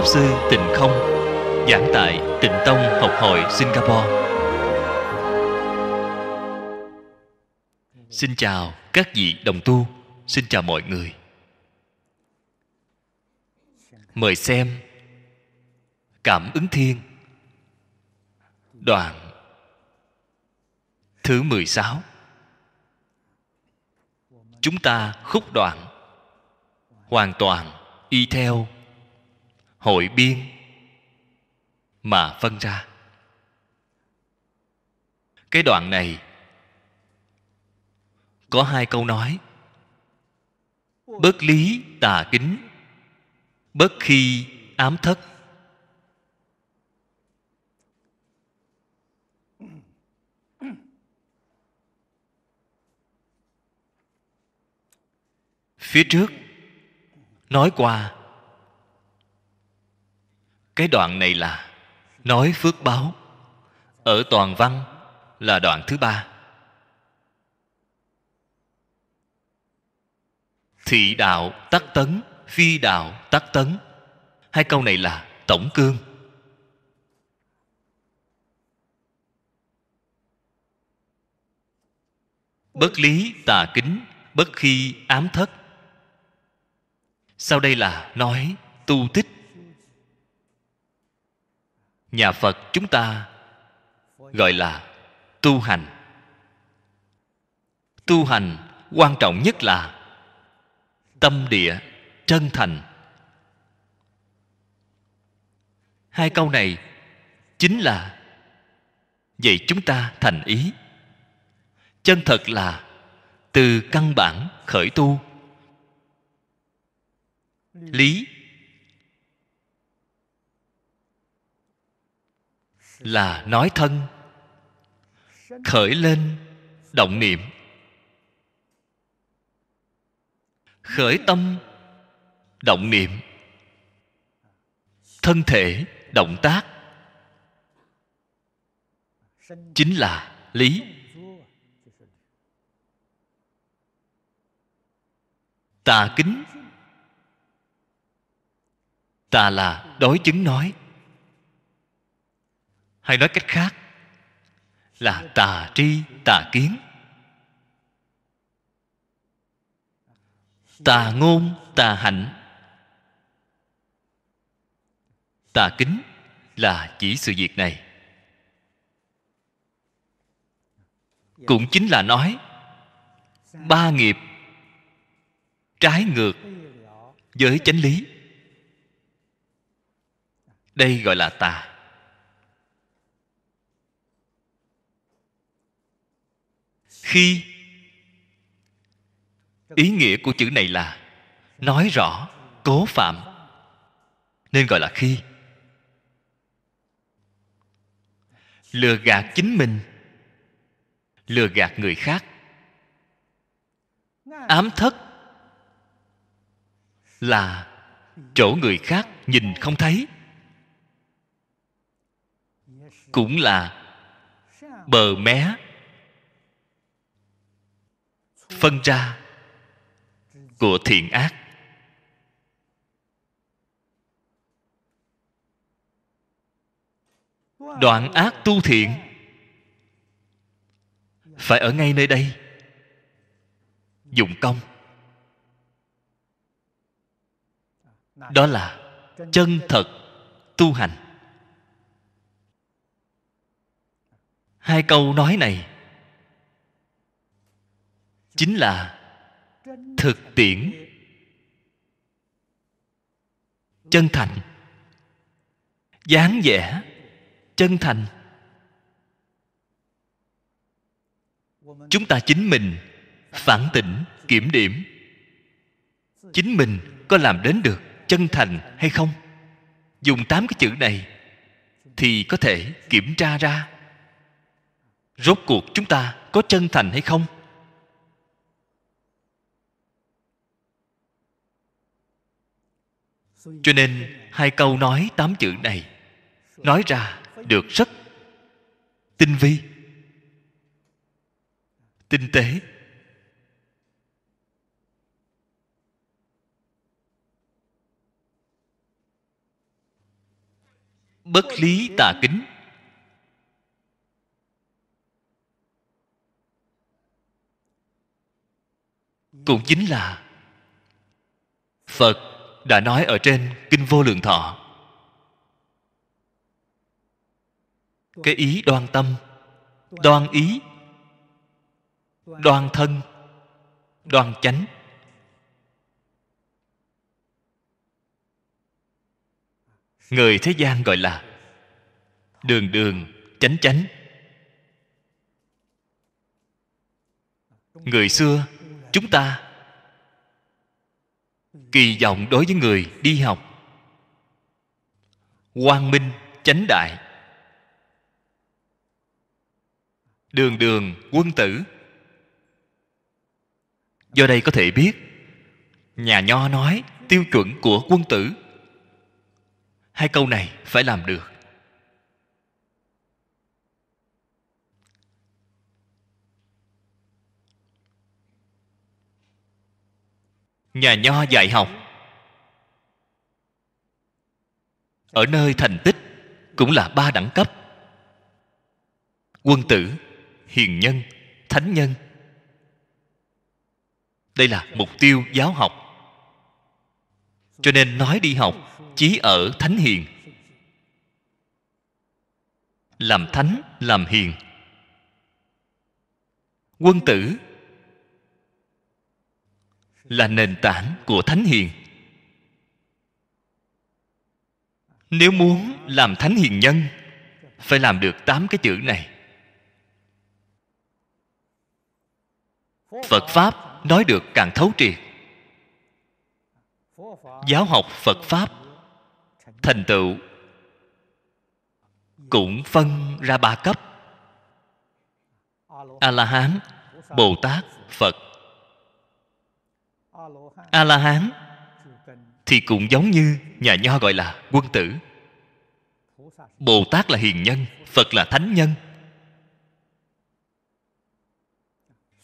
Pháp Sư Tịnh Không Giảng tại Tịnh Tông Học hội Singapore Xin chào các vị đồng tu Xin chào mọi người Mời xem Cảm ứng thiên Đoạn Thứ 16 Chúng ta khúc đoạn Hoàn toàn y theo hội biên mà phân ra cái đoạn này có hai câu nói bất lý tà kính bất khi ám thất phía trước nói qua cái đoạn này là nói phước báo ở toàn văn là đoạn thứ ba thị đạo tắc tấn phi đạo tắc tấn hai câu này là tổng cương bất lý tà kính bất khi ám thất sau đây là nói tu tích nhà phật chúng ta gọi là tu hành tu hành quan trọng nhất là tâm địa chân thành hai câu này chính là vậy chúng ta thành ý chân thật là từ căn bản khởi tu lý là nói thân khởi lên động niệm khởi tâm động niệm thân thể động tác chính là lý tà kính tà là đối chứng nói hay nói cách khác là tà tri tà kiến tà ngôn tà hạnh tà kính là chỉ sự việc này cũng chính là nói ba nghiệp trái ngược với chánh lý đây gọi là tà khi ý nghĩa của chữ này là nói rõ cố phạm nên gọi là khi lừa gạt chính mình lừa gạt người khác ám thất là chỗ người khác nhìn không thấy cũng là bờ mé phân ra của thiện ác đoạn ác tu thiện phải ở ngay nơi đây dụng công đó là chân thật tu hành hai câu nói này chính là thực tiễn chân thành dáng vẻ chân thành chúng ta chính mình phản tỉnh kiểm điểm chính mình có làm đến được chân thành hay không dùng tám cái chữ này thì có thể kiểm tra ra rốt cuộc chúng ta có chân thành hay không cho nên hai câu nói tám chữ này nói ra được rất tinh vi tinh tế bất lý tà kính cũng chính là phật đã nói ở trên kinh vô lượng thọ cái ý đoan tâm đoan ý đoan thân đoan chánh người thế gian gọi là đường đường chánh chánh người xưa chúng ta kỳ vọng đối với người đi học quang minh chánh đại đường đường quân tử do đây có thể biết nhà nho nói tiêu chuẩn của quân tử hai câu này phải làm được nhà nho dạy học ở nơi thành tích cũng là ba đẳng cấp quân tử hiền nhân thánh nhân đây là mục tiêu giáo học cho nên nói đi học chí ở thánh hiền làm thánh làm hiền quân tử là nền tảng của thánh hiền nếu muốn làm thánh hiền nhân phải làm được tám cái chữ này phật pháp nói được càng thấu triệt giáo học phật pháp thành tựu cũng phân ra ba cấp a la hán bồ tát phật a la hán thì cũng giống như nhà nho gọi là quân tử bồ tát là hiền nhân phật là thánh nhân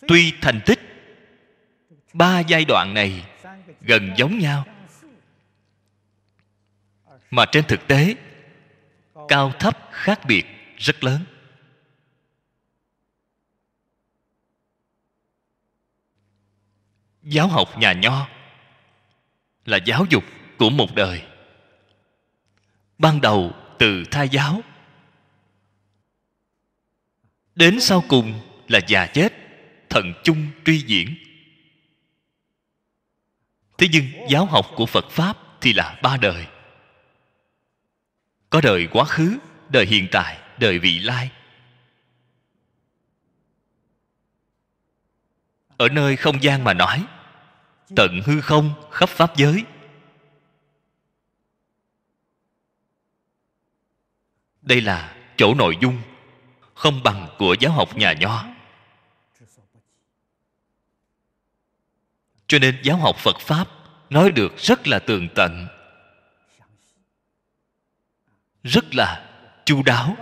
tuy thành tích ba giai đoạn này gần giống nhau mà trên thực tế cao thấp khác biệt rất lớn giáo học nhà nho là giáo dục của một đời ban đầu từ thai giáo đến sau cùng là già chết thần chung truy diễn thế nhưng giáo học của phật pháp thì là ba đời có đời quá khứ đời hiện tại đời vị lai ở nơi không gian mà nói tận hư không khắp pháp giới đây là chỗ nội dung không bằng của giáo học nhà nho cho nên giáo học phật pháp nói được rất là tường tận rất là chu đáo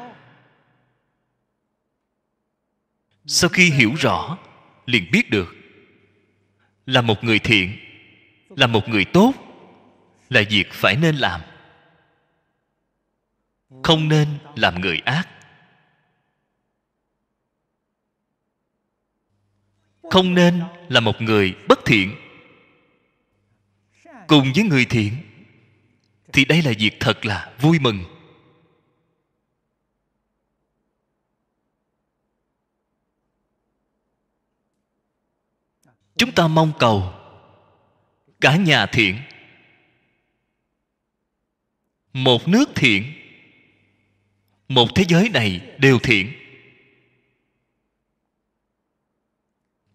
sau khi hiểu rõ liền biết được là một người thiện là một người tốt là việc phải nên làm không nên làm người ác không nên là một người bất thiện cùng với người thiện thì đây là việc thật là vui mừng chúng ta mong cầu cả nhà thiện một nước thiện một thế giới này đều thiện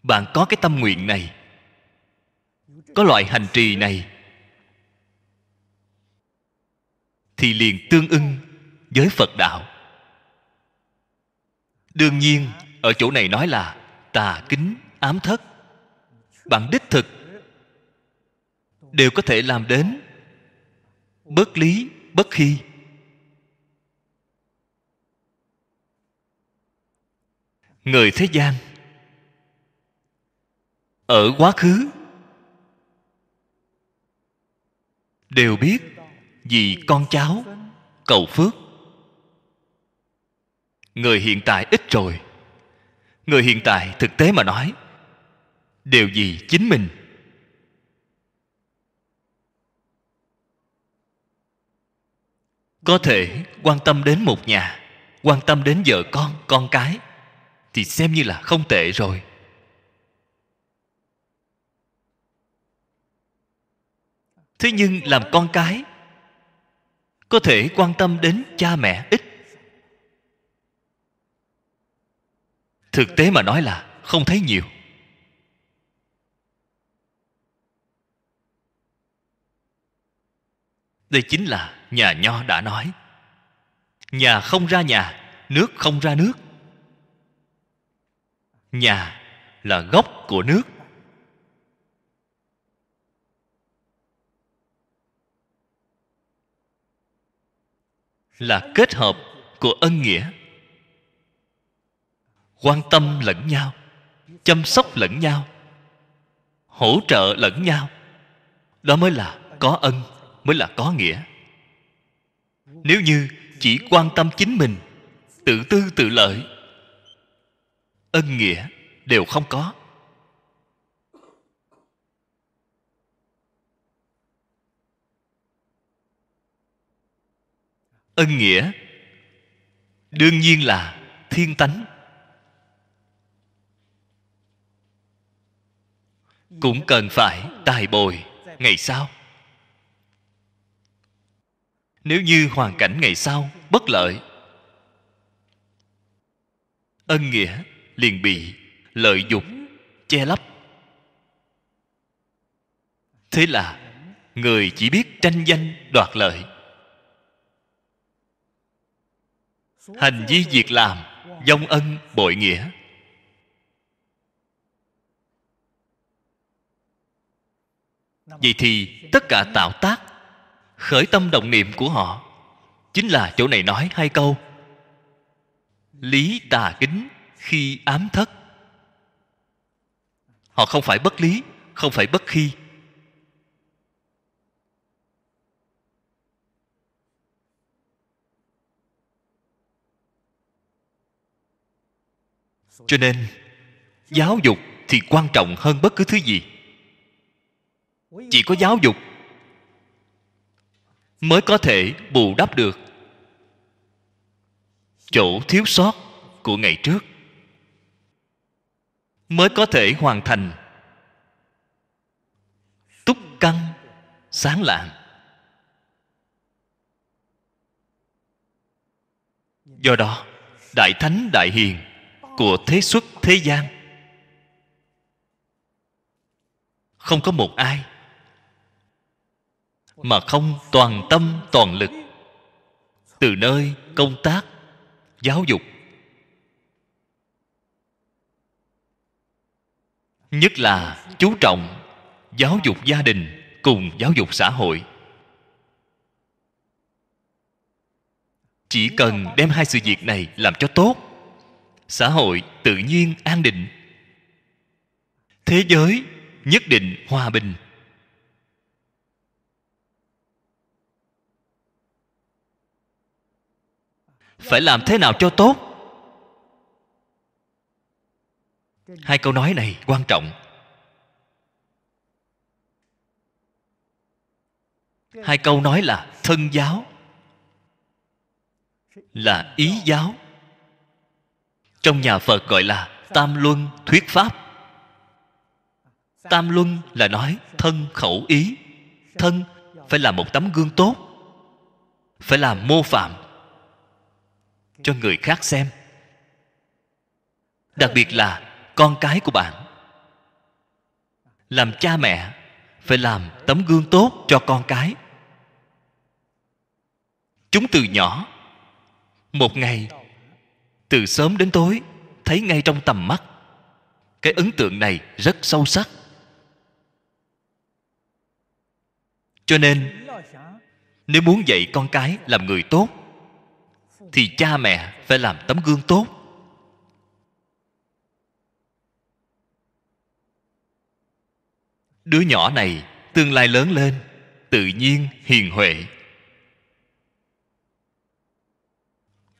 bạn có cái tâm nguyện này có loại hành trì này thì liền tương ưng với phật đạo đương nhiên ở chỗ này nói là tà kính ám thất bạn đích thực đều có thể làm đến bất lý bất khi người thế gian ở quá khứ đều biết vì con cháu cầu phước người hiện tại ít rồi người hiện tại thực tế mà nói đều vì chính mình có thể quan tâm đến một nhà quan tâm đến vợ con con cái thì xem như là không tệ rồi thế nhưng làm con cái có thể quan tâm đến cha mẹ ít thực tế mà nói là không thấy nhiều đây chính là nhà nho đã nói nhà không ra nhà nước không ra nước nhà là gốc của nước là kết hợp của ân nghĩa quan tâm lẫn nhau chăm sóc lẫn nhau hỗ trợ lẫn nhau đó mới là có ân mới là có nghĩa nếu như chỉ quan tâm chính mình tự tư tự lợi ân nghĩa đều không có ân nghĩa đương nhiên là thiên tánh cũng cần phải tài bồi ngày sau nếu như hoàn cảnh ngày sau bất lợi ân nghĩa liền bị lợi dụng che lấp thế là người chỉ biết tranh danh đoạt lợi hành vi việc làm dông ân bội nghĩa vậy thì tất cả tạo tác khởi tâm động niệm của họ chính là chỗ này nói hai câu lý tà kính khi ám thất họ không phải bất lý không phải bất khi cho nên giáo dục thì quan trọng hơn bất cứ thứ gì chỉ có giáo dục mới có thể bù đắp được chỗ thiếu sót của ngày trước mới có thể hoàn thành túc căn sáng lạng do đó đại thánh đại hiền của thế xuất thế gian không có một ai mà không toàn tâm toàn lực từ nơi công tác giáo dục nhất là chú trọng giáo dục gia đình cùng giáo dục xã hội chỉ cần đem hai sự việc này làm cho tốt xã hội tự nhiên an định thế giới nhất định hòa bình phải làm thế nào cho tốt hai câu nói này quan trọng hai câu nói là thân giáo là ý giáo trong nhà phật gọi là tam luân thuyết pháp tam luân là nói thân khẩu ý thân phải là một tấm gương tốt phải làm mô phạm cho người khác xem đặc biệt là con cái của bạn làm cha mẹ phải làm tấm gương tốt cho con cái chúng từ nhỏ một ngày từ sớm đến tối thấy ngay trong tầm mắt cái ấn tượng này rất sâu sắc cho nên nếu muốn dạy con cái làm người tốt thì cha mẹ phải làm tấm gương tốt đứa nhỏ này tương lai lớn lên tự nhiên hiền huệ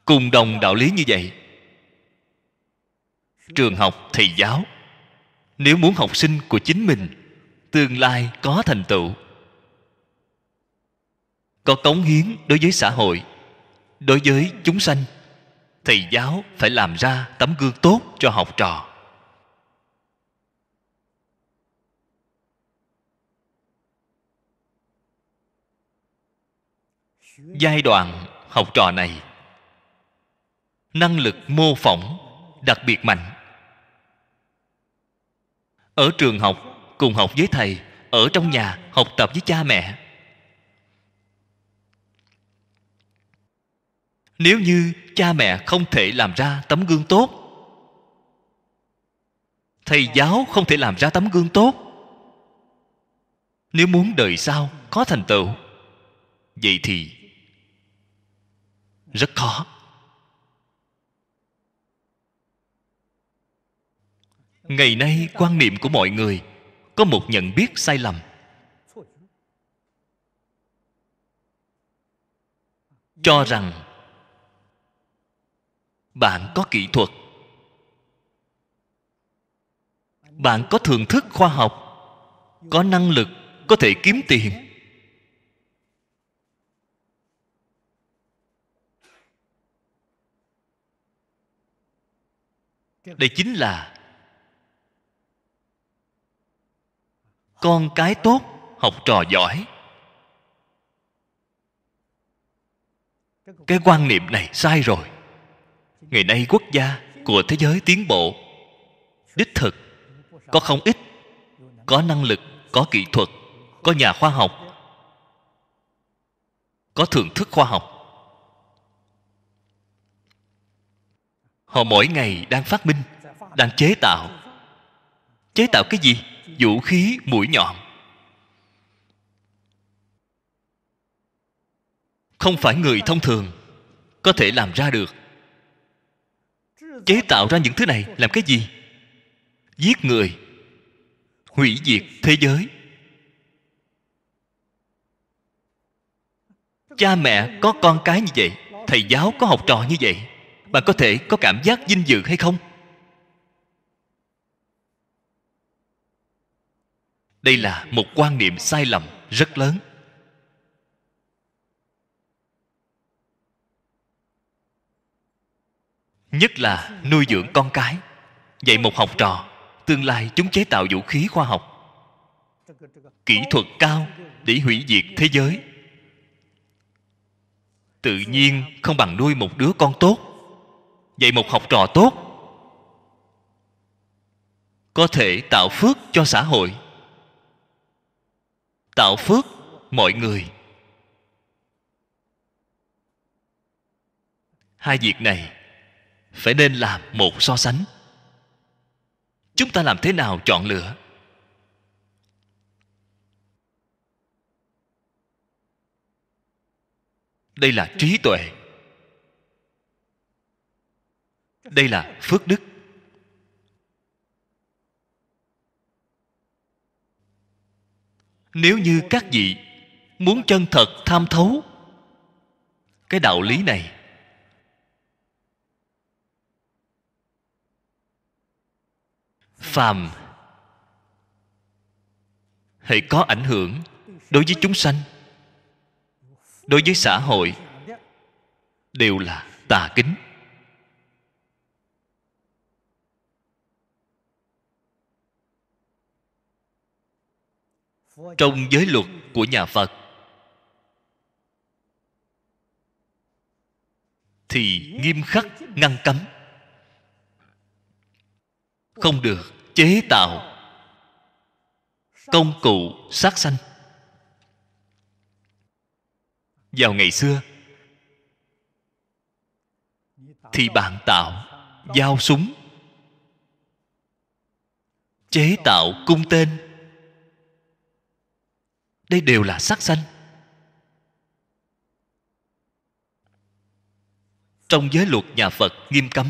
cùng đồng đạo lý như vậy trường học thầy giáo nếu muốn học sinh của chính mình tương lai có thành tựu có cống hiến đối với xã hội đối với chúng sanh thầy giáo phải làm ra tấm gương tốt cho học trò giai đoạn học trò này năng lực mô phỏng đặc biệt mạnh ở trường học cùng học với thầy ở trong nhà học tập với cha mẹ nếu như cha mẹ không thể làm ra tấm gương tốt thầy giáo không thể làm ra tấm gương tốt nếu muốn đời sau có thành tựu vậy thì rất khó ngày nay quan niệm của mọi người có một nhận biết sai lầm cho rằng bạn có kỹ thuật bạn có thưởng thức khoa học có năng lực có thể kiếm tiền đây chính là con cái tốt học trò giỏi cái quan niệm này sai rồi ngày nay quốc gia của thế giới tiến bộ đích thực có không ít có năng lực có kỹ thuật có nhà khoa học có thưởng thức khoa học họ mỗi ngày đang phát minh đang chế tạo chế tạo cái gì vũ khí mũi nhọn không phải người thông thường có thể làm ra được chế tạo ra những thứ này làm cái gì giết người hủy diệt thế giới cha mẹ có con cái như vậy thầy giáo có học trò như vậy bạn có thể có cảm giác dinh dự hay không đây là một quan niệm sai lầm rất lớn nhất là nuôi dưỡng con cái dạy một học trò tương lai chúng chế tạo vũ khí khoa học kỹ thuật cao để hủy diệt thế giới tự nhiên không bằng nuôi một đứa con tốt dạy một học trò tốt có thể tạo phước cho xã hội tạo phước mọi người hai việc này phải nên làm một so sánh chúng ta làm thế nào chọn lựa đây là trí tuệ đây là phước đức nếu như các vị muốn chân thật tham thấu cái đạo lý này phàm hãy có ảnh hưởng đối với chúng sanh đối với xã hội đều là tà kính trong giới luật của nhà phật thì nghiêm khắc ngăn cấm không được chế tạo công cụ sát sanh vào ngày xưa thì bạn tạo dao súng chế tạo cung tên đây đều là sát sanh trong giới luật nhà phật nghiêm cấm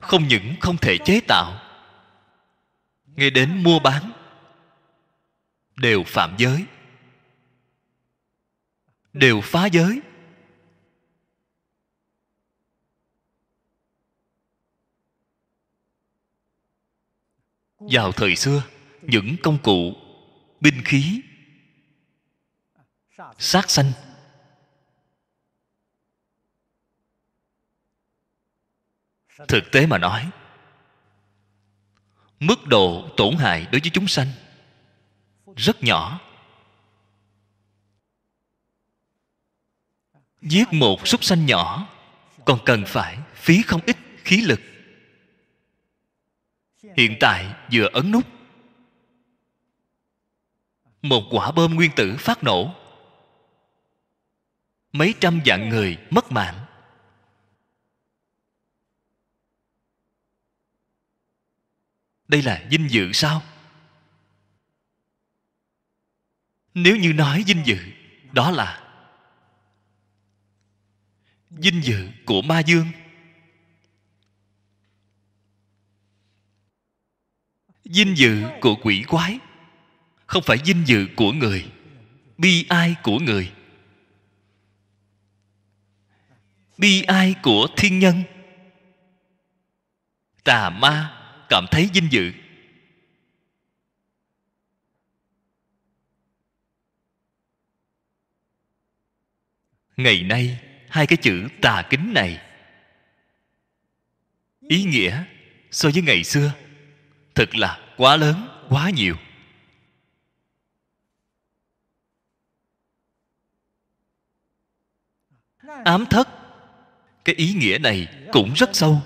không những không thể chế tạo nghe đến mua bán đều phạm giới đều phá giới vào thời xưa những công cụ binh khí sát sanh thực tế mà nói mức độ tổn hại đối với chúng sanh rất nhỏ giết một súc sanh nhỏ còn cần phải phí không ít khí lực hiện tại vừa ấn nút một quả bom nguyên tử phát nổ mấy trăm vạn người mất mạng đây là dinh dự sao nếu như nói dinh dự đó là dinh dự của ma dương dinh dự của quỷ quái không phải dinh dự của người bi ai của người bi ai của thiên nhân tà ma cảm thấy vinh dự ngày nay hai cái chữ tà kính này ý nghĩa so với ngày xưa thật là quá lớn quá nhiều ám thất cái ý nghĩa này cũng rất sâu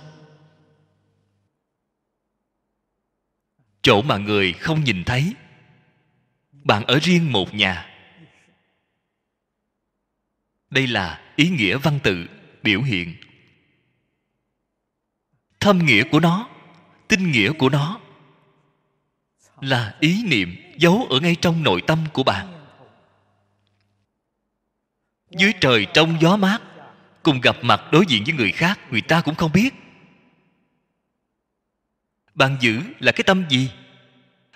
chỗ mà người không nhìn thấy bạn ở riêng một nhà đây là ý nghĩa văn tự biểu hiện thâm nghĩa của nó tinh nghĩa của nó là ý niệm giấu ở ngay trong nội tâm của bạn dưới trời trong gió mát cùng gặp mặt đối diện với người khác người ta cũng không biết bạn giữ là cái tâm gì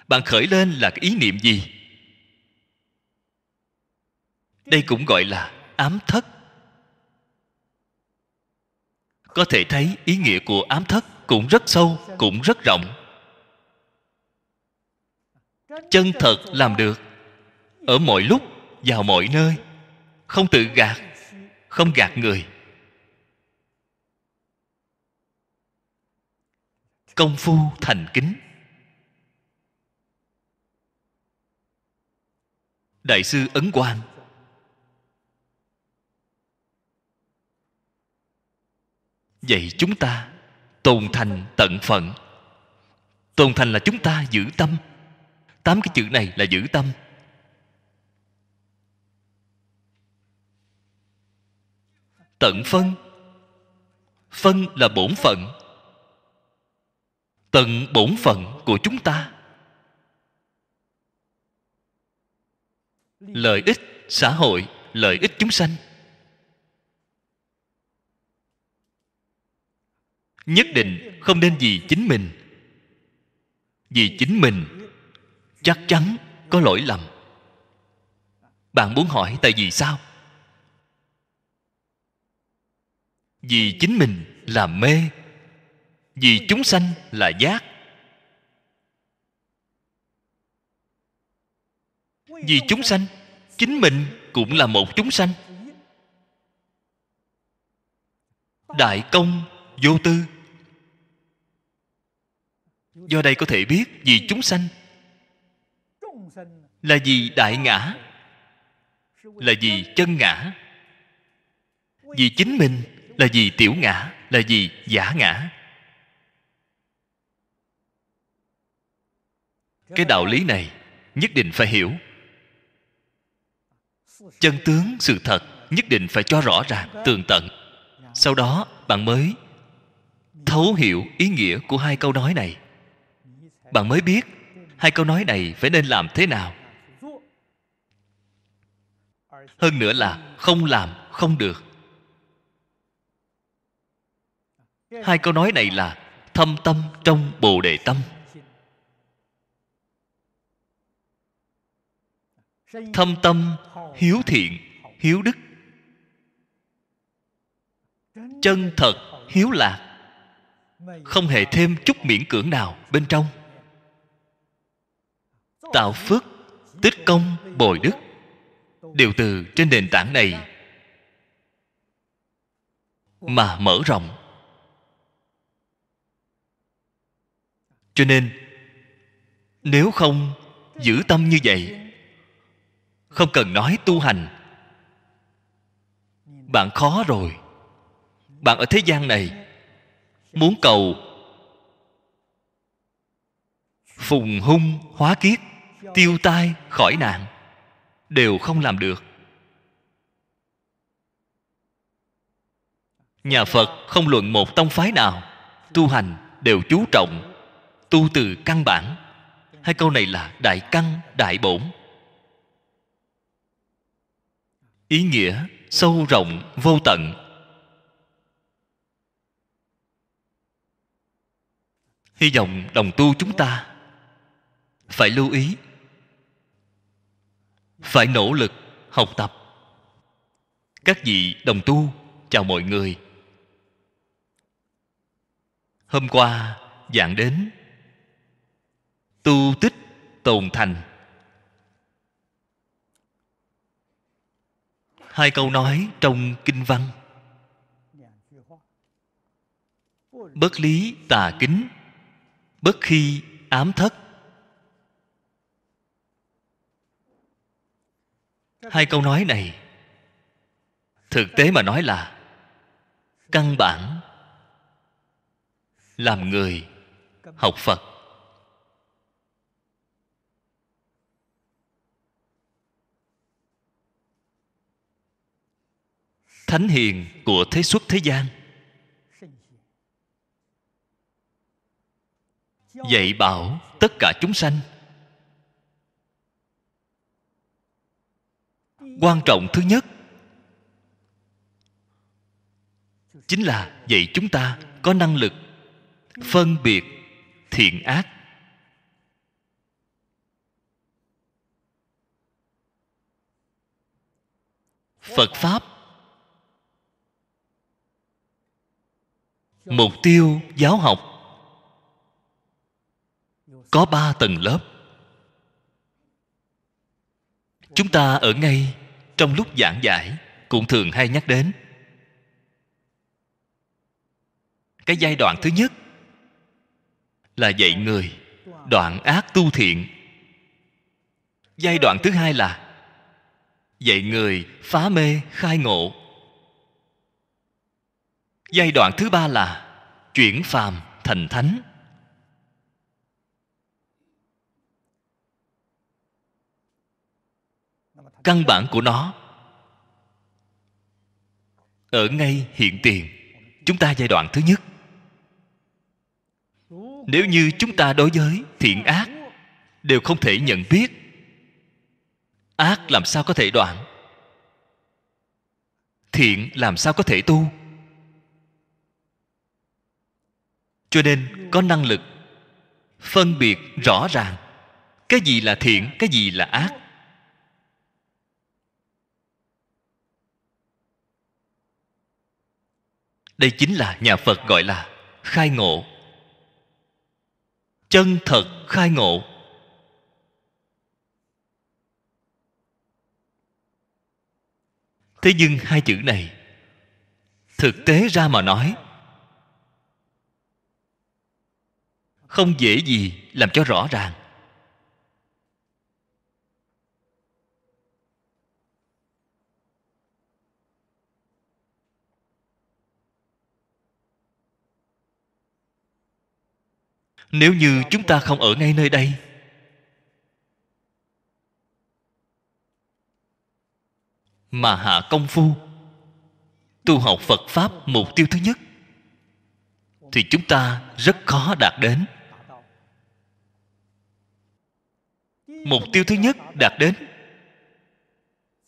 bạn khởi lên là cái ý niệm gì đây cũng gọi là ám thất có thể thấy ý nghĩa của ám thất cũng rất sâu cũng rất rộng chân thật làm được ở mọi lúc vào mọi nơi không tự gạt không gạt người công phu thành kính đại sư ấn quang vậy chúng ta tồn thành tận phận tồn thành là chúng ta giữ tâm tám cái chữ này là giữ tâm tận phân phân là bổn phận tận bổn phận của chúng ta lợi ích xã hội lợi ích chúng sanh nhất định không nên vì chính mình vì chính mình chắc chắn có lỗi lầm bạn muốn hỏi tại vì sao vì chính mình làm mê vì chúng sanh là giác vì chúng sanh chính mình cũng là một chúng sanh đại công vô tư do đây có thể biết vì chúng sanh là vì đại ngã là vì chân ngã vì chính mình là vì tiểu ngã là vì giả ngã cái đạo lý này nhất định phải hiểu chân tướng sự thật nhất định phải cho rõ ràng tường tận sau đó bạn mới thấu hiểu ý nghĩa của hai câu nói này bạn mới biết hai câu nói này phải nên làm thế nào hơn nữa là không làm không được hai câu nói này là thâm tâm trong bồ đề tâm thâm tâm hiếu thiện hiếu đức chân thật hiếu lạc không hề thêm chút miễn cưỡng nào bên trong tạo phước tích công bồi đức đều từ trên nền tảng này mà mở rộng cho nên nếu không giữ tâm như vậy không cần nói tu hành bạn khó rồi bạn ở thế gian này muốn cầu phùng hung hóa kiết tiêu tai khỏi nạn đều không làm được nhà phật không luận một tông phái nào tu hành đều chú trọng tu từ căn bản hai câu này là đại căn đại bổn ý nghĩa sâu rộng vô tận hy vọng đồng tu chúng ta phải lưu ý phải nỗ lực học tập các vị đồng tu chào mọi người hôm qua dạng đến tu tích tồn thành hai câu nói trong kinh văn bất lý tà kính bất khi ám thất hai câu nói này thực tế mà nói là căn bản làm người học phật thánh hiền của thế xuất thế gian dạy bảo tất cả chúng sanh quan trọng thứ nhất chính là dạy chúng ta có năng lực phân biệt thiện ác phật pháp mục tiêu giáo học có ba tầng lớp chúng ta ở ngay trong lúc giảng giải cũng thường hay nhắc đến cái giai đoạn thứ nhất là dạy người đoạn ác tu thiện giai đoạn thứ hai là dạy người phá mê khai ngộ giai đoạn thứ ba là chuyển phàm thành thánh căn bản của nó ở ngay hiện tiền chúng ta giai đoạn thứ nhất nếu như chúng ta đối với thiện ác đều không thể nhận biết ác làm sao có thể đoạn thiện làm sao có thể tu cho nên có năng lực phân biệt rõ ràng cái gì là thiện cái gì là ác đây chính là nhà phật gọi là khai ngộ chân thật khai ngộ thế nhưng hai chữ này thực tế ra mà nói không dễ gì làm cho rõ ràng nếu như chúng ta không ở ngay nơi đây mà hạ công phu tu học phật pháp mục tiêu thứ nhất thì chúng ta rất khó đạt đến mục tiêu thứ nhất đạt đến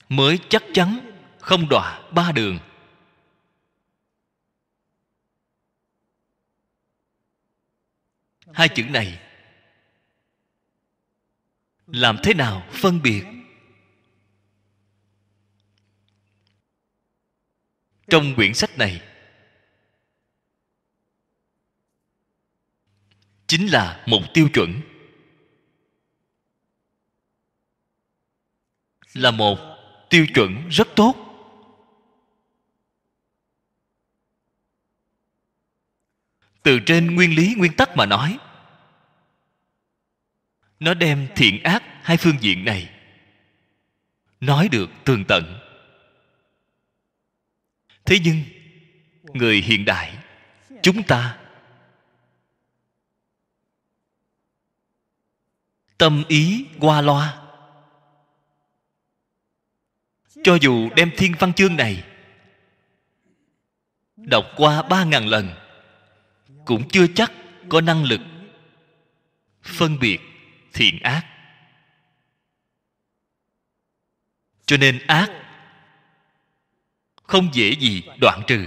mới chắc chắn không đọa ba đường hai chữ này làm thế nào phân biệt trong quyển sách này chính là một tiêu chuẩn là một tiêu chuẩn rất tốt từ trên nguyên lý nguyên tắc mà nói nó đem thiện ác hai phương diện này nói được tường tận thế nhưng người hiện đại chúng ta tâm ý qua loa cho dù đem thiên văn chương này đọc qua ba ngàn lần cũng chưa chắc có năng lực phân biệt thiện ác cho nên ác không dễ gì đoạn trừ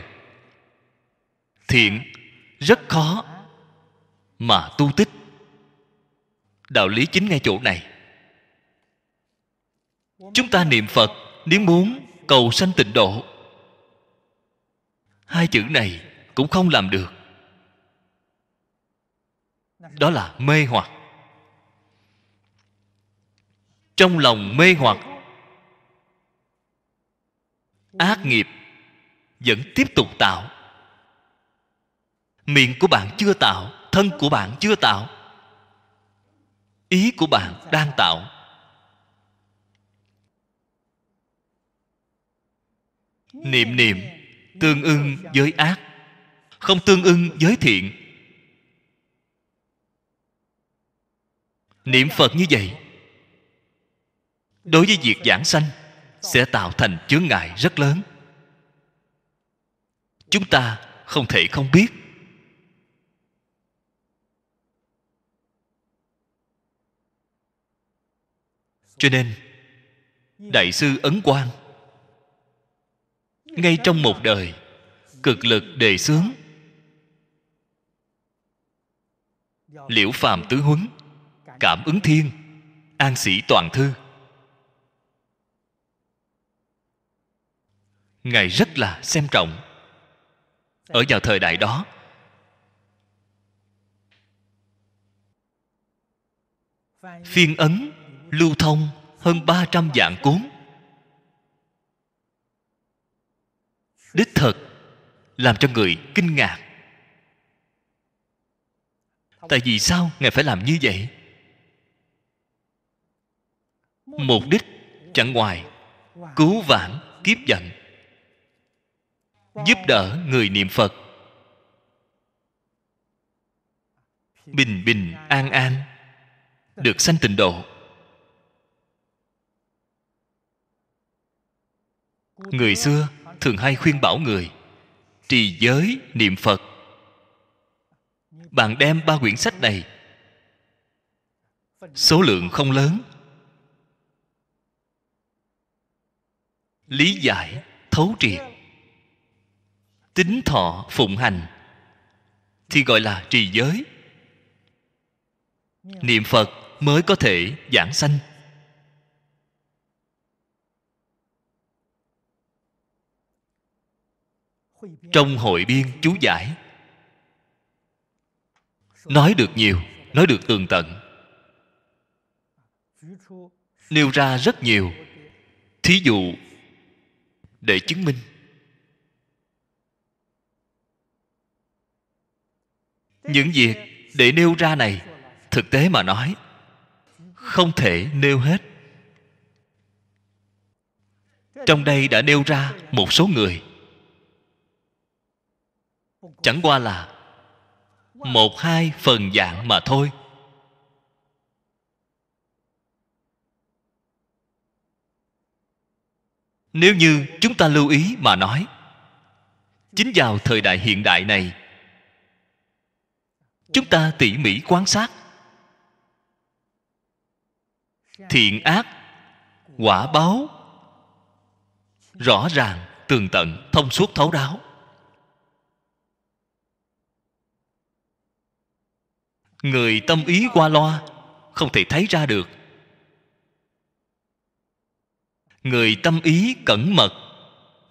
thiện rất khó mà tu tích đạo lý chính ngay chỗ này chúng ta niệm phật nếu muốn cầu sanh tịnh độ hai chữ này cũng không làm được đó là mê hoặc trong lòng mê hoặc ác nghiệp vẫn tiếp tục tạo miệng của bạn chưa tạo thân của bạn chưa tạo ý của bạn đang tạo niệm niệm tương ưng với ác không tương ưng với thiện niệm phật như vậy đối với việc giảng sanh sẽ tạo thành chướng ngại rất lớn chúng ta không thể không biết cho nên đại sư ấn quang ngay trong một đời cực lực đề xướng liễu phàm tứ huấn cảm ứng thiên an sĩ toàn thư ngài rất là xem trọng ở vào thời đại đó phiên ấn lưu thông hơn 300 dạng cuốn đích thực làm cho người kinh ngạc tại vì sao ngài phải làm như vậy mục đích chẳng ngoài cứu vãn kiếp giận giúp đỡ người niệm phật bình bình an an được sanh tịnh độ người xưa thường hay khuyên bảo người trì giới niệm phật bạn đem ba quyển sách này số lượng không lớn lý giải thấu triệt tính thọ phụng hành thì gọi là trì giới niệm phật mới có thể giảng sanh trong hội biên chú giải nói được nhiều nói được tường tận nêu ra rất nhiều thí dụ để chứng minh những việc để nêu ra này thực tế mà nói không thể nêu hết trong đây đã nêu ra một số người chẳng qua là một hai phần dạng mà thôi nếu như chúng ta lưu ý mà nói chính vào thời đại hiện đại này chúng ta tỉ mỉ quan sát thiện ác quả báo rõ ràng tường tận thông suốt thấu đáo người tâm ý qua loa không thể thấy ra được người tâm ý cẩn mật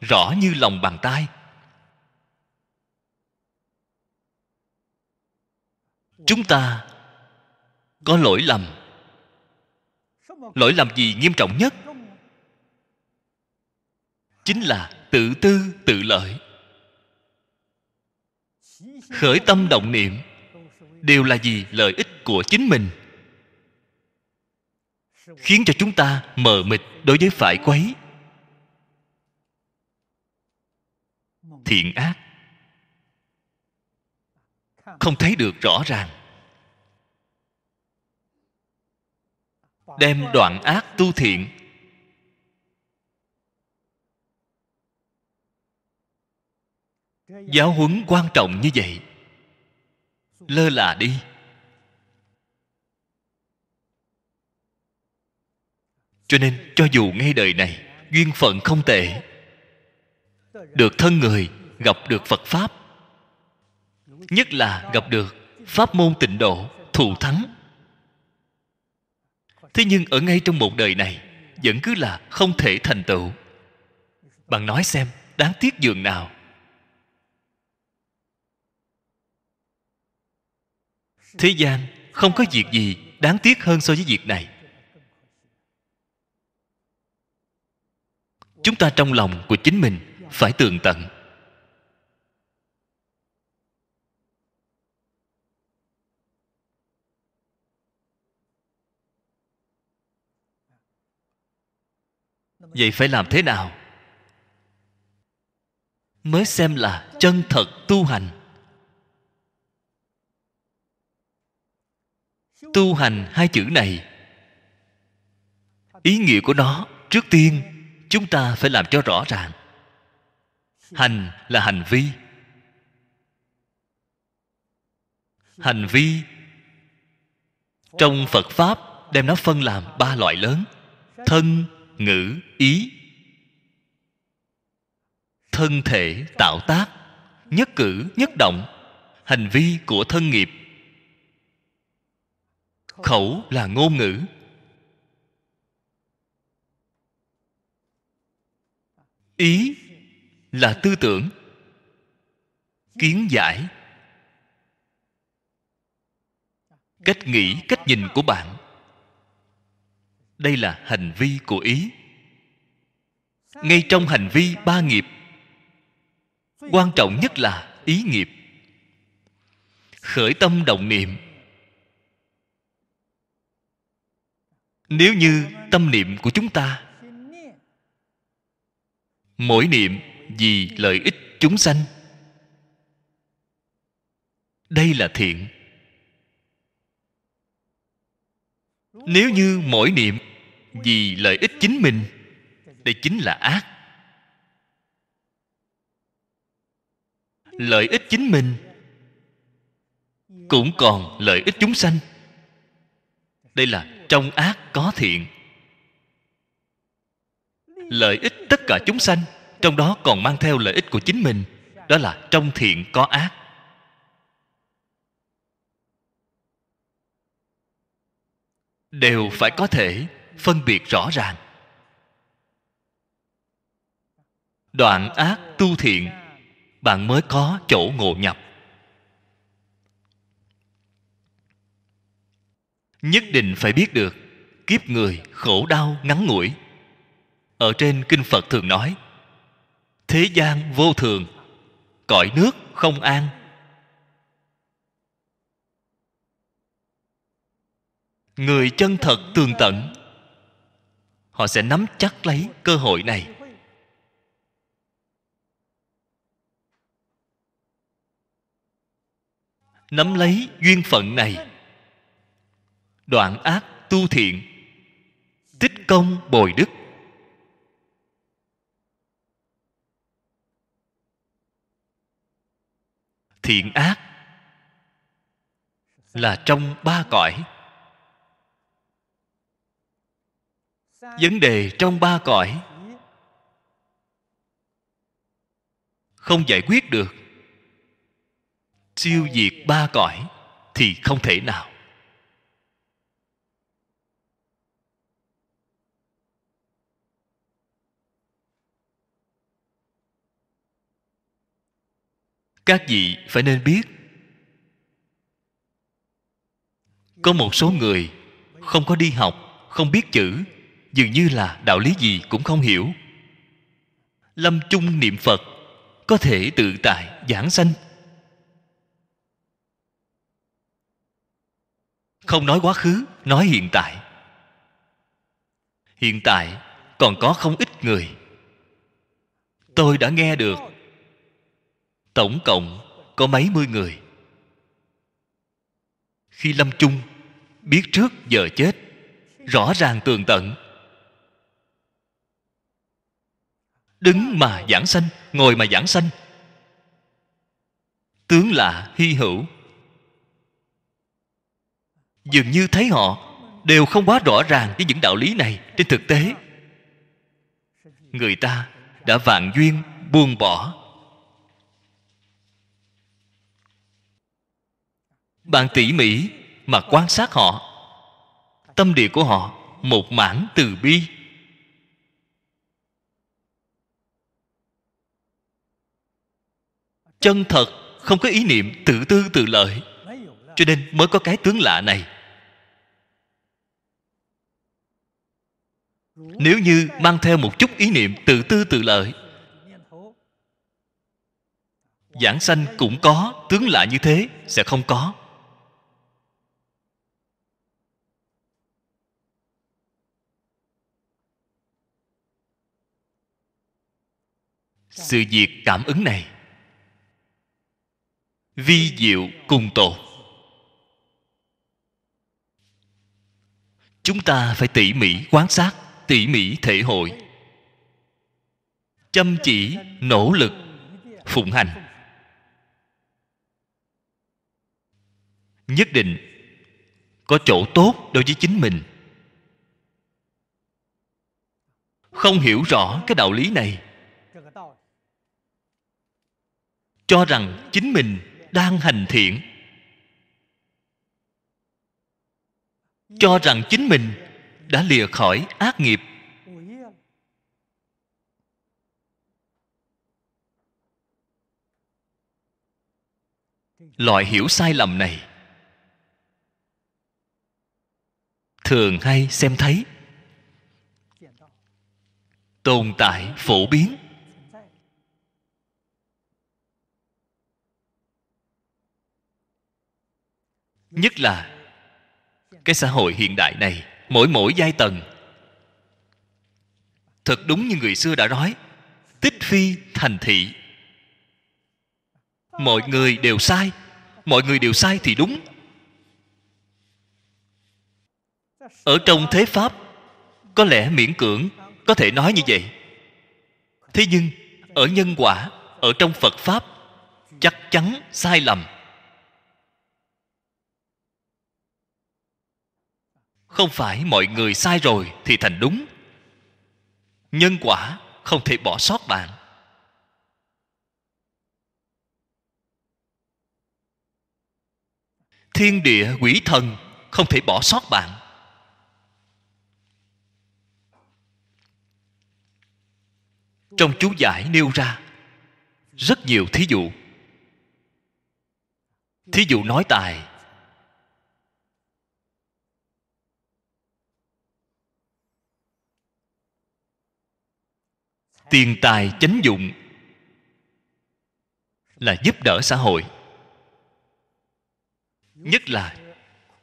rõ như lòng bàn tay chúng ta có lỗi lầm lỗi lầm gì nghiêm trọng nhất chính là tự tư tự lợi khởi tâm động niệm đều là gì lợi ích của chính mình khiến cho chúng ta mờ mịt đối với phải quấy thiện ác không thấy được rõ ràng đem đoạn ác tu thiện giáo huấn quan trọng như vậy lơ là đi cho nên cho dù ngay đời này duyên phận không tệ được thân người gặp được phật pháp nhất là gặp được pháp môn tịnh độ thù thắng thế nhưng ở ngay trong một đời này vẫn cứ là không thể thành tựu bạn nói xem đáng tiếc giường nào thế gian không có việc gì đáng tiếc hơn so với việc này chúng ta trong lòng của chính mình phải tường tận vậy phải làm thế nào mới xem là chân thật tu hành tu hành hai chữ này ý nghĩa của nó trước tiên chúng ta phải làm cho rõ ràng hành là hành vi hành vi trong phật pháp đem nó phân làm ba loại lớn thân ngữ ý thân thể tạo tác nhất cử nhất động hành vi của thân nghiệp khẩu là ngôn ngữ ý là tư tưởng kiến giải cách nghĩ cách nhìn của bạn đây là hành vi của ý ngay trong hành vi ba nghiệp quan trọng nhất là ý nghiệp khởi tâm động niệm nếu như tâm niệm của chúng ta mỗi niệm vì lợi ích chúng sanh đây là thiện nếu như mỗi niệm vì lợi ích chính mình đây chính là ác lợi ích chính mình cũng còn lợi ích chúng sanh đây là trong ác có thiện lợi ích tất cả chúng sanh trong đó còn mang theo lợi ích của chính mình đó là trong thiện có ác đều phải có thể phân biệt rõ ràng đoạn ác tu thiện bạn mới có chỗ ngộ nhập nhất định phải biết được kiếp người khổ đau ngắn ngủi ở trên kinh phật thường nói thế gian vô thường cõi nước không an người chân thật tường tận họ sẽ nắm chắc lấy cơ hội này nắm lấy duyên phận này đoạn ác tu thiện tích công bồi đức thiện ác là trong ba cõi vấn đề trong ba cõi không giải quyết được siêu diệt ba cõi thì không thể nào các vị phải nên biết có một số người không có đi học không biết chữ dường như là đạo lý gì cũng không hiểu lâm chung niệm phật có thể tự tại giảng sanh không nói quá khứ nói hiện tại hiện tại còn có không ít người tôi đã nghe được tổng cộng có mấy mươi người khi lâm chung biết trước giờ chết rõ ràng tường tận đứng mà giảng sanh ngồi mà giảng sanh tướng lạ hy hữu dường như thấy họ đều không quá rõ ràng với những đạo lý này trên thực tế người ta đã vạn duyên buông bỏ bạn tỉ mỉ mà quan sát họ tâm địa của họ một mảng từ bi chân thật không có ý niệm tự tư tự lợi cho nên mới có cái tướng lạ này nếu như mang theo một chút ý niệm tự tư tự lợi giảng sanh cũng có tướng lạ như thế sẽ không có Dạ. sự việc cảm ứng này vi diệu cùng tột chúng ta phải tỉ mỉ quan sát tỉ mỉ thể hội chăm chỉ nỗ lực phụng hành nhất định có chỗ tốt đối với chính mình không hiểu rõ cái đạo lý này cho rằng chính mình đang hành thiện cho rằng chính mình đã lìa khỏi ác nghiệp loại hiểu sai lầm này thường hay xem thấy tồn tại phổ biến nhất là cái xã hội hiện đại này mỗi mỗi giai tầng thật đúng như người xưa đã nói tích phi thành thị mọi người đều sai mọi người đều sai thì đúng ở trong thế pháp có lẽ miễn cưỡng có thể nói như vậy thế nhưng ở nhân quả ở trong phật pháp chắc chắn sai lầm không phải mọi người sai rồi thì thành đúng nhân quả không thể bỏ sót bạn thiên địa quỷ thần không thể bỏ sót bạn trong chú giải nêu ra rất nhiều thí dụ thí dụ nói tài tiền tài chánh dụng là giúp đỡ xã hội nhất là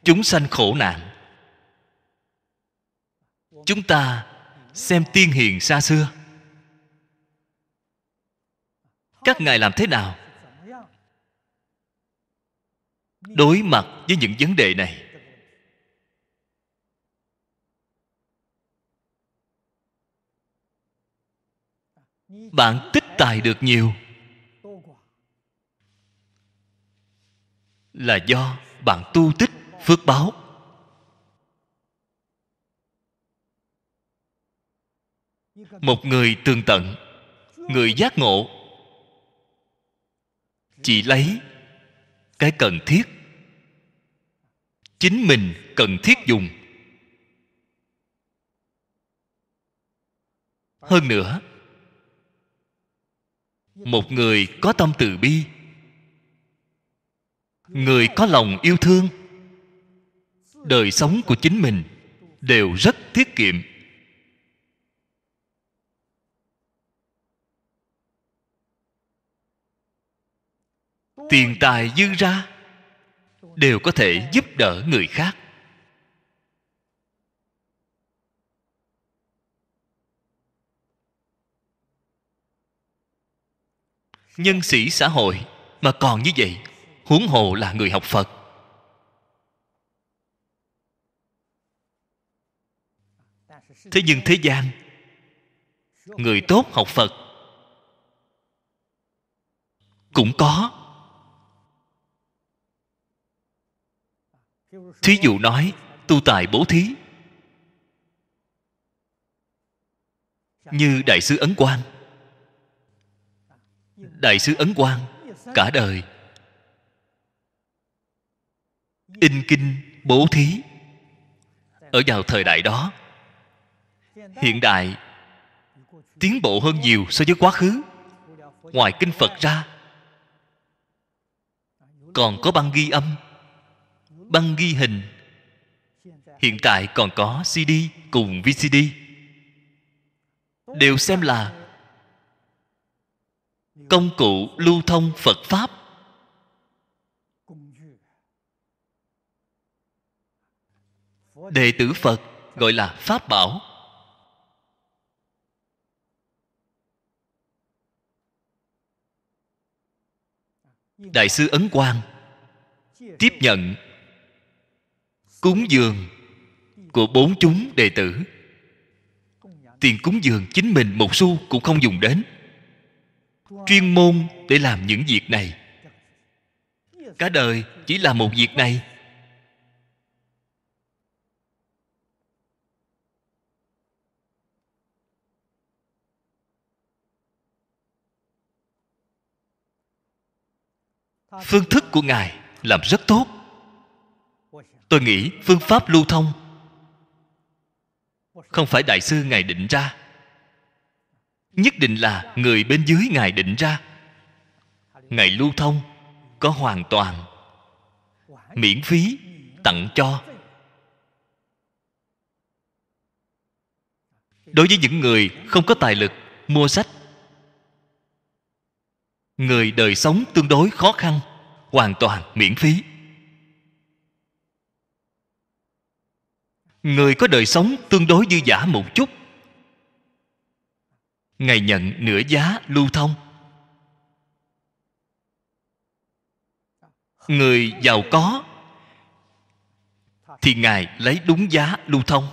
chúng sanh khổ nạn chúng ta xem tiên hiền xa xưa các ngài làm thế nào đối mặt với những vấn đề này bạn tích tài được nhiều là do bạn tu tích phước báo một người tường tận người giác ngộ chỉ lấy cái cần thiết chính mình cần thiết dùng hơn nữa một người có tâm từ bi người có lòng yêu thương đời sống của chính mình đều rất tiết kiệm tiền tài dư ra đều có thể giúp đỡ người khác nhân sĩ xã hội mà còn như vậy huống hồ là người học phật thế nhưng thế gian người tốt học phật cũng có thí dụ nói tu tài bố thí như đại sứ ấn quang đại sứ ấn quang cả đời in kinh bố thí ở vào thời đại đó hiện đại tiến bộ hơn nhiều so với quá khứ ngoài kinh phật ra còn có băng ghi âm băng ghi hình hiện tại còn có cd cùng vcd đều xem là công cụ lưu thông phật pháp đệ tử phật gọi là pháp bảo đại sư ấn quang tiếp nhận cúng dường của bốn chúng đệ tử tiền cúng dường chính mình một xu cũng không dùng đến chuyên môn để làm những việc này cả đời chỉ làm một việc này phương thức của ngài làm rất tốt tôi nghĩ phương pháp lưu thông không phải đại sư ngài định ra nhất định là người bên dưới ngài định ra ngài lưu thông có hoàn toàn miễn phí tặng cho đối với những người không có tài lực mua sách người đời sống tương đối khó khăn hoàn toàn miễn phí người có đời sống tương đối dư giả một chút ngài nhận nửa giá lưu thông người giàu có thì ngài lấy đúng giá lưu thông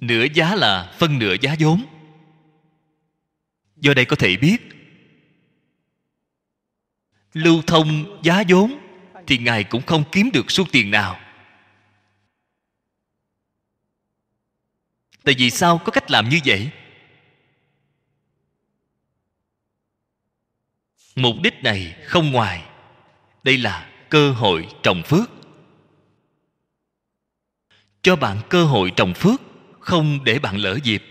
nửa giá là phân nửa giá vốn do đây có thể biết lưu thông giá vốn thì ngài cũng không kiếm được số tiền nào tại vì sao có cách làm như vậy mục đích này không ngoài đây là cơ hội trồng phước cho bạn cơ hội trồng phước không để bạn lỡ dịp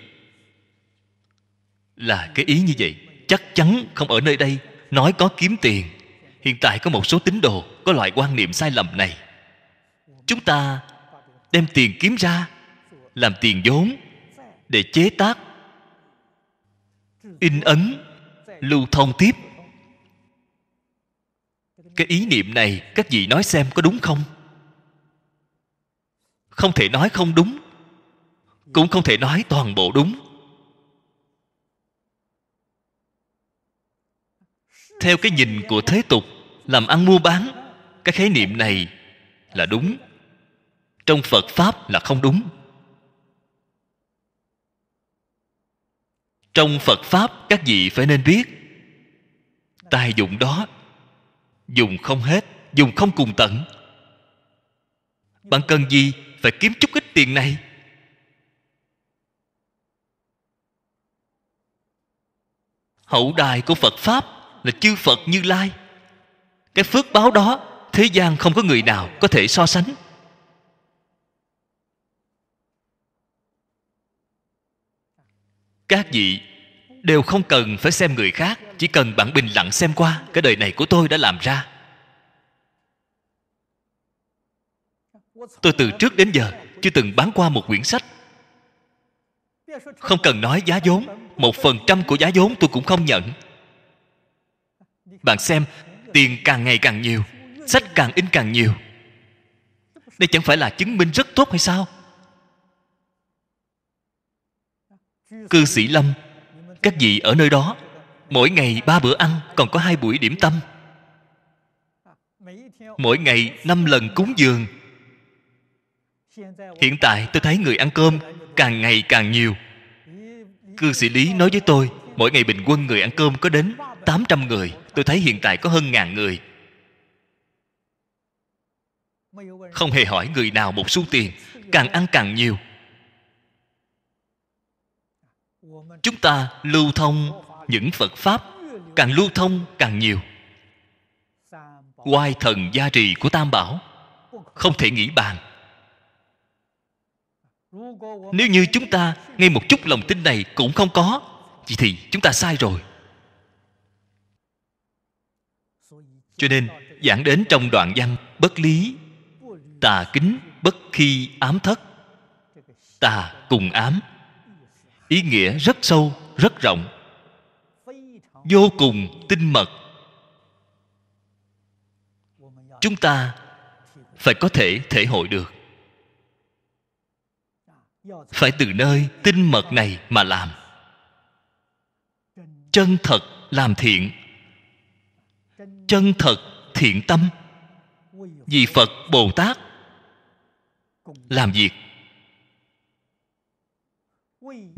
là cái ý như vậy chắc chắn không ở nơi đây nói có kiếm tiền hiện tại có một số tín đồ có loại quan niệm sai lầm này chúng ta đem tiền kiếm ra làm tiền vốn để chế tác in ấn lưu thông tiếp cái ý niệm này các vị nói xem có đúng không không thể nói không đúng cũng không thể nói toàn bộ đúng theo cái nhìn của thế tục làm ăn mua bán cái khái niệm này là đúng trong phật pháp là không đúng trong phật pháp các vị phải nên biết tài dụng đó dùng không hết dùng không cùng tận bạn cần gì phải kiếm chút ít tiền này hậu đài của phật pháp là chư phật như lai cái phước báo đó thế gian không có người nào có thể so sánh các vị đều không cần phải xem người khác chỉ cần bạn bình lặng xem qua cái đời này của tôi đã làm ra tôi từ trước đến giờ chưa từng bán qua một quyển sách không cần nói giá vốn một phần trăm của giá vốn tôi cũng không nhận bạn xem tiền càng ngày càng nhiều sách càng in càng nhiều đây chẳng phải là chứng minh rất tốt hay sao cư sĩ lâm các vị ở nơi đó mỗi ngày ba bữa ăn còn có hai buổi điểm tâm mỗi ngày năm lần cúng dường hiện tại tôi thấy người ăn cơm càng ngày càng nhiều cư sĩ lý nói với tôi mỗi ngày bình quân người ăn cơm có đến 800 người tôi thấy hiện tại có hơn ngàn người không hề hỏi người nào một xu tiền càng ăn càng nhiều chúng ta lưu thông những phật pháp càng lưu thông càng nhiều oai thần gia trì của tam bảo không thể nghĩ bàn nếu như chúng ta ngay một chút lòng tin này cũng không có Vậy thì chúng ta sai rồi Cho nên giảng đến trong đoạn văn Bất lý Tà kính bất khi ám thất Tà cùng ám ý nghĩa rất sâu rất rộng vô cùng tinh mật chúng ta phải có thể thể hội được phải từ nơi tinh mật này mà làm chân thật làm thiện chân thật thiện tâm vì phật bồ tát làm việc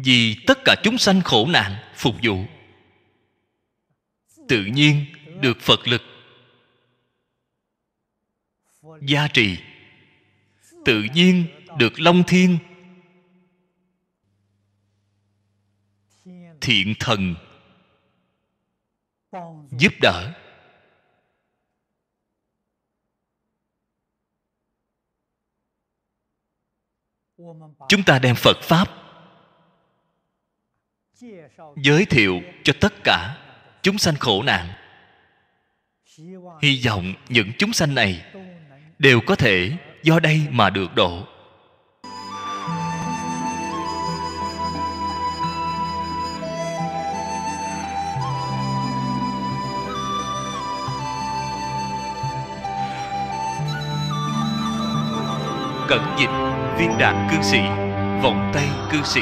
vì tất cả chúng sanh khổ nạn phục vụ tự nhiên được phật lực gia trì tự nhiên được long thiên thiện thần giúp đỡ chúng ta đem phật pháp giới thiệu cho tất cả chúng sanh khổ nạn hy vọng những chúng sanh này đều có thể do đây mà được độ cẩn dịch viên đạn cư sĩ vòng tay cư sĩ